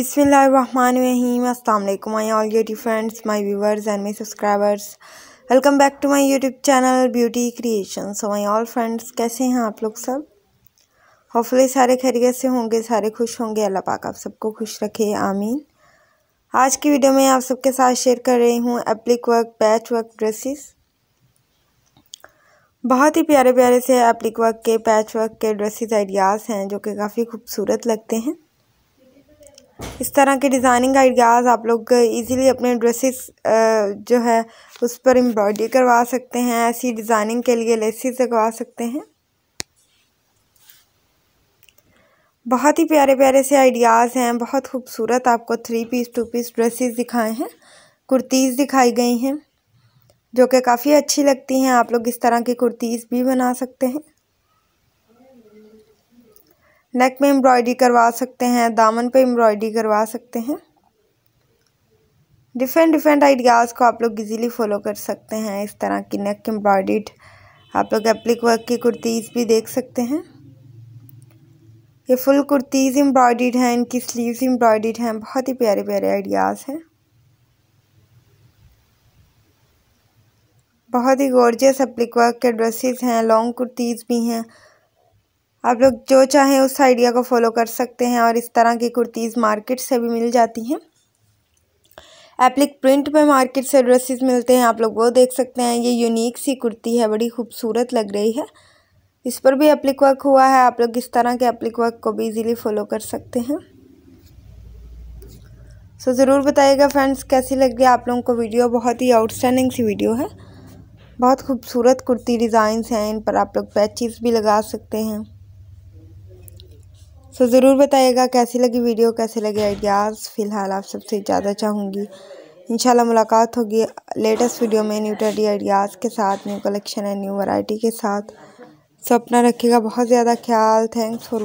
बिसमीम अल्लाम I all your friends my viewers and my subscribers welcome back to my YouTube channel beauty creation so my all friends कैसे हैं आप लोग सब होपफुली सारे खैरियत से होंगे सारे खुश होंगे अल्लाह पाक आप सबको खुश रखे आमीन आज की वीडियो में आप सबके साथ शेयर कर रही हूँ applique work patch work dresses बहुत ही प्यारे प्यारे से एप्लिक वर्क के पैच वर्क के ड्रेसिस आइडियाज़ हैं जो कि काफ़ी खूबसूरत लगते हैं इस तरह के डिज़ाइनिंग आइडियाज़ आप लोग इजीली अपने ड्रेसेस जो है उस पर एम्ब्रॉयडरी करवा सकते हैं ऐसी डिज़ाइनिंग के लिए लेसिस लगवा सकते हैं बहुत ही प्यारे प्यारे से आइडियाज़ हैं बहुत खूबसूरत आपको three piece two piece dresses दिखाए हैं कुर्तीज़ दिखाई गई हैं जो कि काफ़ी अच्छी लगती हैं आप लोग इस तरह की कुर्तीज़ भी बना सकते हैं नेक में एम्ब्रॉयडरी करवा सकते हैं दामन पे एम्ब्रॉयडरी करवा सकते हैं डिफरेंट डिफरेंट आइडियाज़ को आप लोग इजीली फॉलो कर सकते हैं इस तरह की नेक एम्ब्रॉयड आप लोग एप्लिक वर्क की कुर्तीज़ भी देख सकते हैं ये फुल कुर्तीज़ एम्ब्रॉयड हैं इनकी स्लीव्स एम्ब्रॉयड हैं बहुत ही प्यारे प्यारे आइडियाज़ हैं बहुत ही गोर्जियस एप्लिक वर्क के ड्रेसेस हैं लॉन्ग कुर्तीज़ भी हैं आप लोग जो चाहें उस आइडिया को फॉलो कर सकते हैं और इस तरह की कुर्तीज़ मार्केट से भी मिल जाती हैं एप्लिक प्रिंट में मार्केट से ड्रेसेस मिलते हैं आप लोग वो देख सकते हैं ये यूनिक सी कुर्ती है बड़ी खूबसूरत लग रही है इस पर भी एप्लिक वर्क हुआ है आप लोग इस तरह के एप्लिक वर्क को भी इजीली फॉलो कर सकते हैं सो ज़रूर बताइएगा फ्रेंड्स कैसी लग है आप लोगों को वीडियो बहुत ही आउटस्टैंडिंग सी वीडियो है बहुत खूबसूरत कुर्ती डिज़ाइंस हैं इन पर आप लोग पैचिस भी लगा सकते हैं सो ज़रूर बताइएगा कैसी लगी वीडियो कैसे लगे आइडियाज़ फ़िलहाल आप सबसे ज़्यादा चाहूँगी इंशाल्लाह मुलाकात होगी लेटेस्ट वीडियो में न्यू ट्रेंडी आइडियाज़ के साथ new collection and new variety के साथ सो अपना रखिएगा बहुत ज़्यादा ख्याल थैंक्स फॉर